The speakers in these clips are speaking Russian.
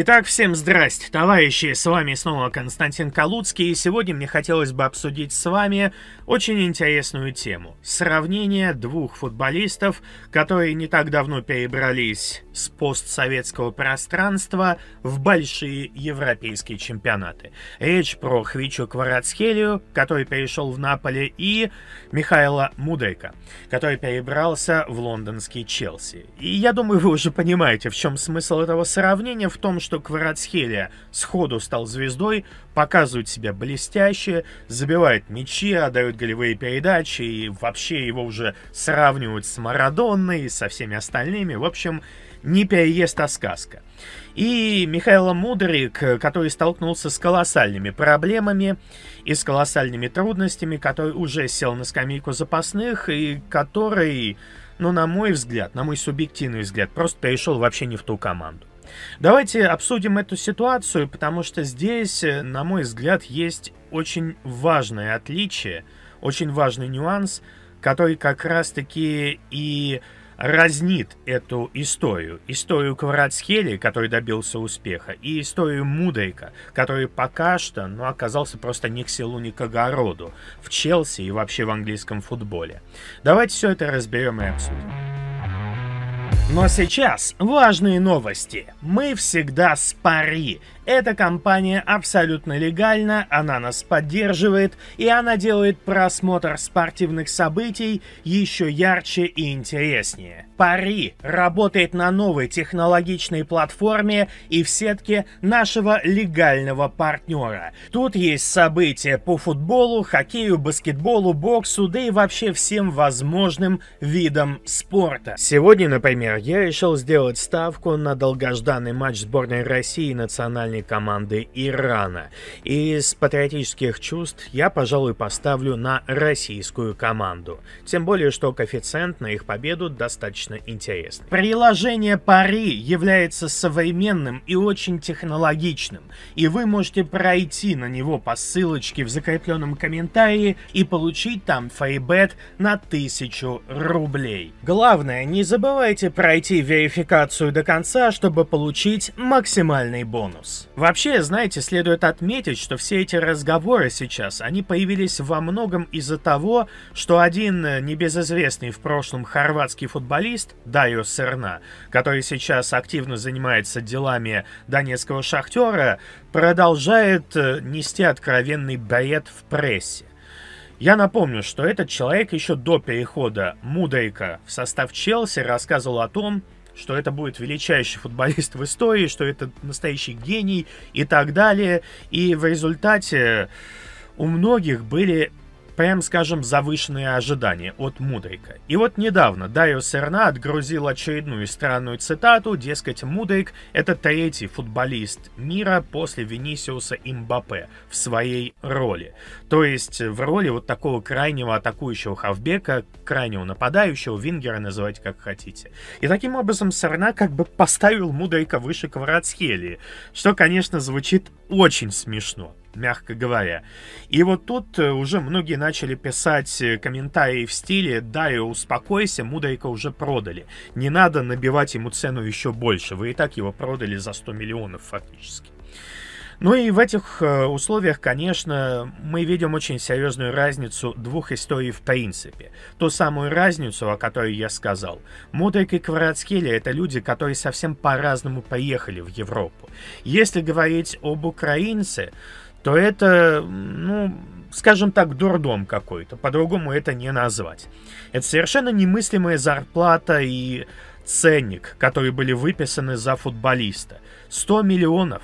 Итак, всем здрасте, товарищи, с вами снова Константин Калуцкий, и сегодня мне хотелось бы обсудить с вами очень интересную тему. Сравнение двух футболистов, которые не так давно перебрались с постсоветского пространства в большие европейские чемпионаты. Речь про Хвичу Кварацхелию, который перешел в Наполе, и Михаила Мудейка, который перебрался в лондонский Челси. И я думаю, вы уже понимаете, в чем смысл этого сравнения, в том, что что Кварацхелия сходу стал звездой, показывает себя блестяще, забивает мячи, отдает голевые передачи, и вообще его уже сравнивают с Марадонной, и со всеми остальными. В общем, не переезд, а сказка. И Михаил Мудрик, который столкнулся с колоссальными проблемами и с колоссальными трудностями, который уже сел на скамейку запасных и который, ну, на мой взгляд, на мой субъективный взгляд, просто перешел вообще не в ту команду. Давайте обсудим эту ситуацию, потому что здесь, э, на мой взгляд, есть очень важное отличие, очень важный нюанс, который как раз-таки и разнит эту историю. Историю Кварацхели, который добился успеха, и историю Мудрика, который пока что ну, оказался просто ни к селу, ни к огороду в Челси и вообще в английском футболе. Давайте все это разберем и обсудим. Но сейчас важные новости. Мы всегда с Пари. Эта компания абсолютно легальна, она нас поддерживает, и она делает просмотр спортивных событий еще ярче и интереснее. Пари работает на новой технологичной платформе и в сетке нашего легального партнера. Тут есть события по футболу, хоккею, баскетболу, боксу, да и вообще всем возможным видам спорта. Сегодня, например, я решил сделать ставку на долгожданный матч сборной России и национальной сборной команды Ирана. Из патриотических чувств я, пожалуй, поставлю на российскую команду. Тем более, что коэффициент на их победу достаточно интересен. Приложение Пари является современным и очень технологичным, и вы можете пройти на него по ссылочке в закрепленном комментарии и получить там фейбет на 1000 рублей. Главное, не забывайте пройти верификацию до конца, чтобы получить максимальный бонус. Вообще, знаете, следует отметить, что все эти разговоры сейчас, они появились во многом из-за того, что один э, небезызвестный в прошлом хорватский футболист, Дайо Серна, который сейчас активно занимается делами донецкого шахтера, продолжает э, нести откровенный бред в прессе. Я напомню, что этот человек еще до перехода Мудрика в состав Челси рассказывал о том, что это будет величайший футболист в истории, что это настоящий гений и так далее. И в результате у многих были прям скажем, завышенные ожидания от Мудрика. И вот недавно Дайо Серна отгрузил очередную странную цитату, дескать, Мудрик — это третий футболист мира после Венисиуса Имбапе в своей роли. То есть в роли вот такого крайнего атакующего хавбека, крайнего нападающего, вингера называйте как хотите. И таким образом Серна как бы поставил Мудрика выше Кваратсхелии, что, конечно, звучит очень смешно мягко говоря. И вот тут э, уже многие начали писать э, комментарии в стиле «Дарья, успокойся, Мудрика уже продали. Не надо набивать ему цену еще больше. Вы и так его продали за 100 миллионов фактически». Ну и в этих э, условиях, конечно, мы видим очень серьезную разницу двух историй в принципе. Ту самую разницу, о которой я сказал. Мудрик и Кваратскели — это люди, которые совсем по-разному поехали в Европу. Если говорить об украинце, то это, ну, скажем так, дурдом какой-то. По-другому это не назвать. Это совершенно немыслимая зарплата и ценник, которые были выписаны за футболиста. 100 миллионов.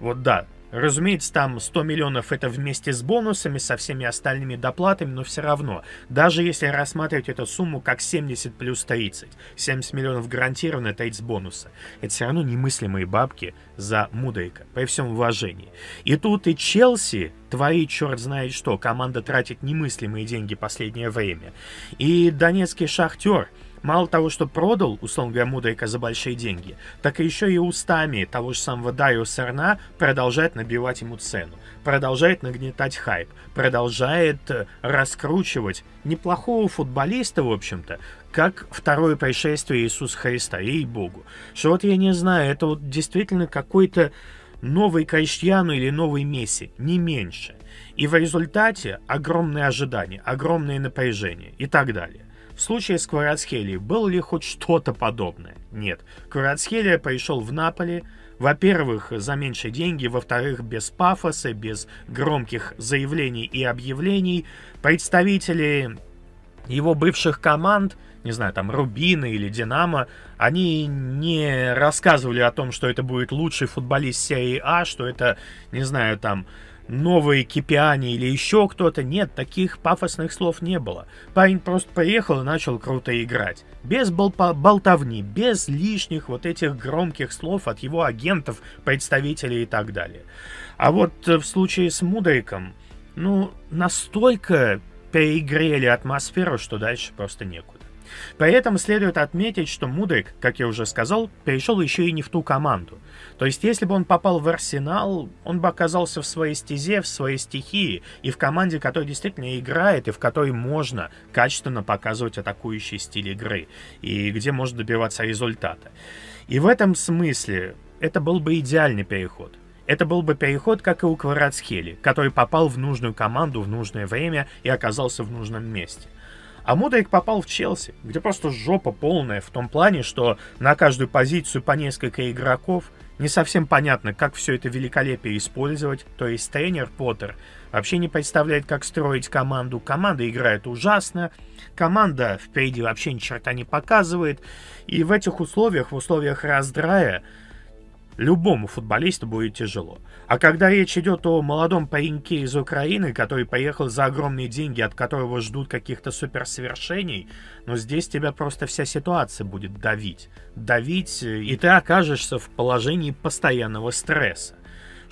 Вот да, Разумеется, там 100 миллионов это вместе с бонусами, со всеми остальными доплатами, но все равно. Даже если рассматривать эту сумму как 70 плюс 30, 70 миллионов гарантированно, с бонуса. Это все равно немыслимые бабки за Мудейка, при всем уважении. И тут и Челси твои черт знает что, команда тратит немыслимые деньги последнее время. И донецкий шахтер, мало того, что продал, условно говоря, Мудрика за большие деньги, так еще и устами того же самого Дарио Сарна продолжает набивать ему цену, продолжает нагнетать хайп, продолжает э, раскручивать неплохого футболиста, в общем-то, как второе пришествие Иисуса Христа, ей-богу. Что вот я не знаю, это вот действительно какой-то новый Криштиану или новый Месси, не меньше. И в результате огромные ожидания, огромные напряжения и так далее. В случае с Кварацхелией было ли хоть что-то подобное? Нет. Кварацхелия пришел в Наполи, во-первых, за меньше деньги, во-вторых, без пафоса, без громких заявлений и объявлений. Представители его бывших команд, не знаю, там Рубины или Динамо, они не рассказывали о том, что это будет лучший футболист серии А, что это, не знаю, там новые Кипиани или еще кто-то. Нет, таких пафосных слов не было. Парень просто поехал и начал круто играть. Без болтовни, без лишних вот этих громких слов от его агентов, представителей и так далее. А вот э, в случае с Мудриком, ну, настолько перегрели атмосферу, что дальше просто некуда. При этом следует отметить, что Мудрик, как я уже сказал, перешел еще и не в ту команду. То есть, если бы он попал в Арсенал, он бы оказался в своей стезе, в своей стихии, и в команде, которая действительно играет, и в которой можно качественно показывать атакующий стиль игры, и где можно добиваться результата. И в этом смысле это был бы идеальный переход. Это был бы переход, как и у Кварацхели, который попал в нужную команду в нужное время и оказался в нужном месте. А Мудрик попал в Челси, где просто жопа полная в том плане, что на каждую позицию по несколько игроков. Не совсем понятно, как все это великолепие использовать, то есть тренер Поттер вообще не представляет, как строить команду. Команда играет ужасно, команда впереди вообще ни черта не показывает. И в этих условиях, в условиях раздрая, Любому футболисту будет тяжело. А когда речь идет о молодом пареньке из Украины, который поехал за огромные деньги, от которого ждут каких-то суперсовершений, но ну, здесь тебя просто вся ситуация будет давить. Давить, э, и ты окажешься в положении постоянного стресса.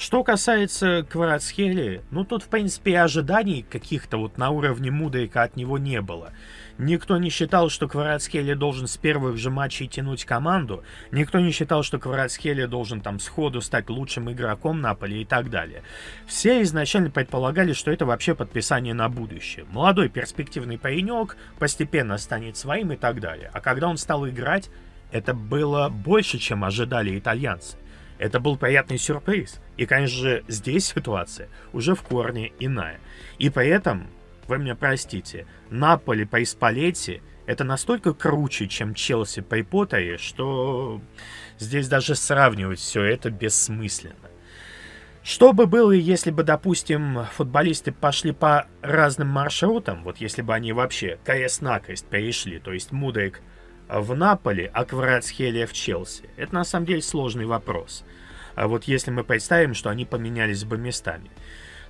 Что касается Кварацхели, ну тут, в принципе, ожиданий каких-то вот на уровне Мудрика от него не было. Никто не считал, что Кварацхели должен с первых же матчей тянуть команду. Никто не считал, что Кварацхели должен там сходу стать лучшим игроком Наполи и так далее. Все изначально предполагали, что это вообще подписание на будущее. Молодой перспективный паренек постепенно станет своим и так далее. А когда он стал играть, это было больше, чем ожидали итальянцы. Это был приятный сюрприз. И, конечно же, здесь ситуация уже в корне иная. И поэтому вы меня простите, Наполи при Спалетти это настолько круче, чем Челси при Поттере, что здесь даже сравнивать все это бессмысленно. Что бы было, если бы, допустим, футболисты пошли по разным маршрутам, вот если бы они вообще крест-накрест перешли, то есть Мудрик в Наполе, а Кварацхелия в Челси? Это на самом деле сложный вопрос. А Вот если мы представим, что они поменялись бы местами.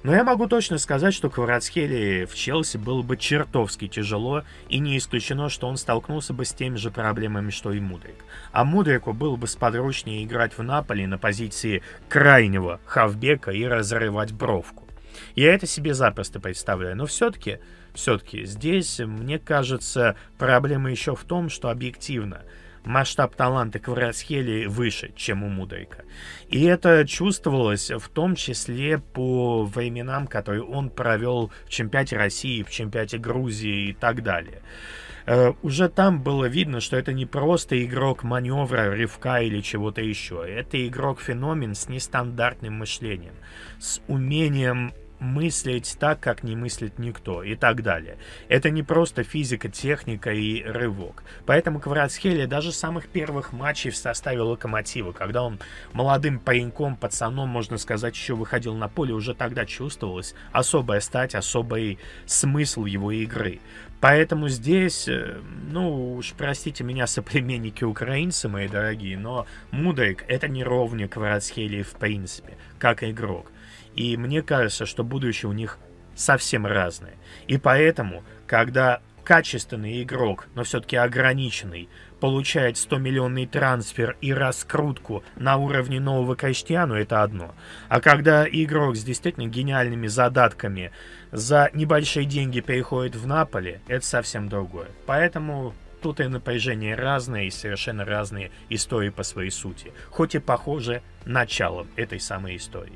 Но я могу точно сказать, что Кварацхели в Челси было бы чертовски тяжело, и не исключено, что он столкнулся бы с теми же проблемами, что и Мудрик. А Мудрику было бы сподручнее играть в Наполе на позиции крайнего хавбека и разрывать бровку. Я это себе запросто представляю. Но все-таки, все-таки здесь, мне кажется, проблема еще в том, что объективно – масштаб таланта Кварасхели выше, чем у Мудрика. И это чувствовалось в том числе по временам, которые он провел в чемпионате России, в чемпионате Грузии и так далее. Э, уже там было видно, что это не просто игрок маневра, рывка или чего-то еще. Это игрок-феномен с нестандартным мышлением, с умением мыслить так, как не мыслит никто и так далее. Это не просто физика, техника и рывок. Поэтому Кварацхелия даже самых первых матчей в составе Локомотива, когда он молодым пареньком, пацаном, можно сказать, еще выходил на поле, уже тогда чувствовалось особая стать, особый смысл его игры. Поэтому здесь, э, ну уж простите меня, соплеменники украинцы, мои дорогие, но Мудрик это не ровник Варацхелии в принципе, как игрок. И мне кажется, что будущее у них совсем разное. И поэтому, когда качественный игрок, но все-таки ограниченный, получает 100-миллионный трансфер и раскрутку на уровне нового Криштиану, ну, это одно. А когда игрок с действительно гениальными задатками за небольшие деньги переходит в Наполе, это совсем другое. Поэтому тут и напряжение разное, и совершенно разные истории по своей сути. Хоть и похоже началом этой самой истории.